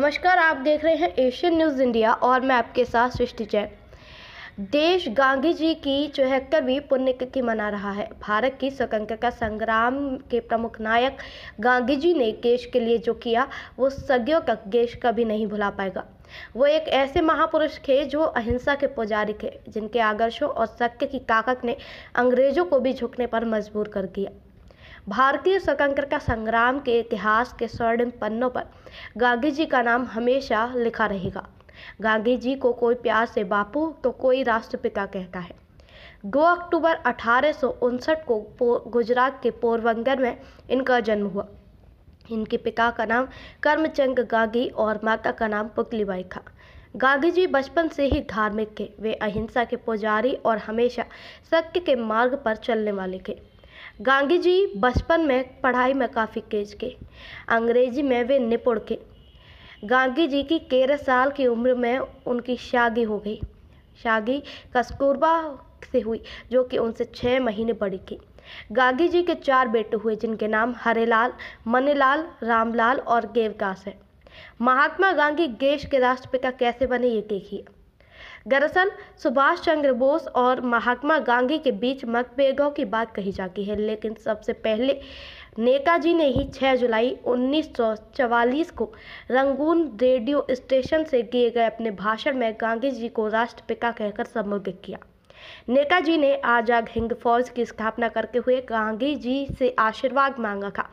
नमस्कार आप देख रहे हैं एशियन न्यूज़ इंडिया और मैं आपके साथ सृष्टि जैन देश गांधी जी की चौहत्तरवीं पुण्यतिथि मना रहा है भारत की स्वतंत्रता संग्राम के प्रमुख नायक गांधी जी ने देश के लिए जो किया वो सदियों तक देश कभी नहीं भुला पाएगा वो एक ऐसे महापुरुष थे जो अहिंसा के पुजारी थे जिनके आदर्शों और सत्य की ताकत ने अंग्रेजों को भी झुकने पर मजबूर कर दिया भारतीय स्वतंत्रता संग्राम के इतिहास के स्वर्णिम पन्नों पर गांधी जी का नाम हमेशा लिखा रहेगा गांधी जी को कोई प्यार से बापू तो कोई राष्ट्रपिता कहता है 2 अक्टूबर अठारह को गुजरात के पोरबंदर में इनका जन्म हुआ इनके पिता का नाम कर्मचंद गांधी और माता का नाम पुतलीबाई था गांधी जी बचपन से ही धार्मिक थे वे अहिंसा के पुजारी और हमेशा सत्य के मार्ग पर चलने वाले थे गांधी जी बचपन में पढ़ाई में काफ़ी तेज के अंग्रेजी में वे निपुण के गांधी जी की तेरह साल की उम्र में उनकी शादी हो गई शादी कस्तूरबा से हुई जो कि उनसे छः महीने बड़ी थी गांधी जी के चार बेटे हुए जिनके नाम हरेलाल मनीलाल रामलाल और देवदास हैं महात्मा गांधी देश के राष्ट्रपिता कैसे बने ये देखिए दरअसल सुभाष चंद्र बोस और महात्मा गांधी के बीच मतभेदों की बात कही जाती है लेकिन सबसे पहले नेताजी ने ही 6 जुलाई 1944 को रंगून रेडियो स्टेशन से किए गए अपने भाषण में गांधी जी को राष्ट्रपिता कहकर संबोधित किया नेताजी ने आजाद हिंद फौज की स्थापना करते हुए गांधी जी से आशीर्वाद मांगा था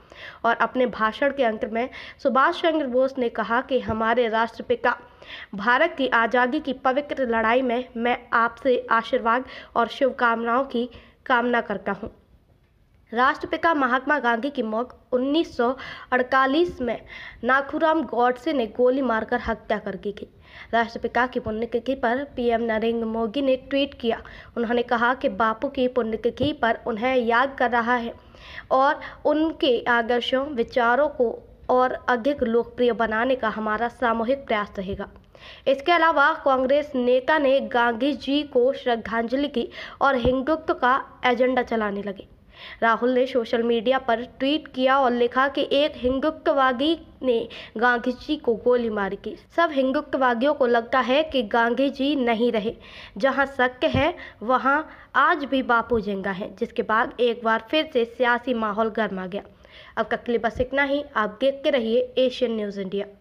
और अपने भाषण के अंत में सुभाष चंद्र बोस ने कहा कि हमारे राष्ट्रपिता भारत की आज़ादी की पवित्र लड़ाई में मैं आपसे आशीर्वाद और शुभकामनाओं की कामना करता हूँ राष्ट्रपिता महात्मा गांधी की मौत 1948 में नाखूराम गौडसे ने गोली मारकर हत्या कर दी थी राष्ट्रपिता की पुण्यतिथि पर पीएम नरेंद्र मोदी ने ट्वीट किया उन्होंने कहा कि बापू की पुण्यतिथि पर उन्हें याद कर रहा है और उनके आदर्शों विचारों को और अधिक लोकप्रिय बनाने का हमारा सामूहिक प्रयास रहेगा इसके अलावा कांग्रेस नेता ने गांधी जी को श्रद्धांजलि की और हिंदुत्व का एजेंडा चलाने लगे राहुल ने सोशल मीडिया पर ट्वीट किया और लिखा कि एक हिंदुत्ववादी ने गांधी जी को गोली मार की सब हिंदुत्ववादियों को लगता है कि गांधी जी नहीं रहे जहां शक है वहां आज भी बापू जिंदा है जिसके बाद एक बार फिर से सियासी माहौल गर्मा गया अब तक बस इतना ही आप देखते रहिए एशियन न्यूज़ इंडिया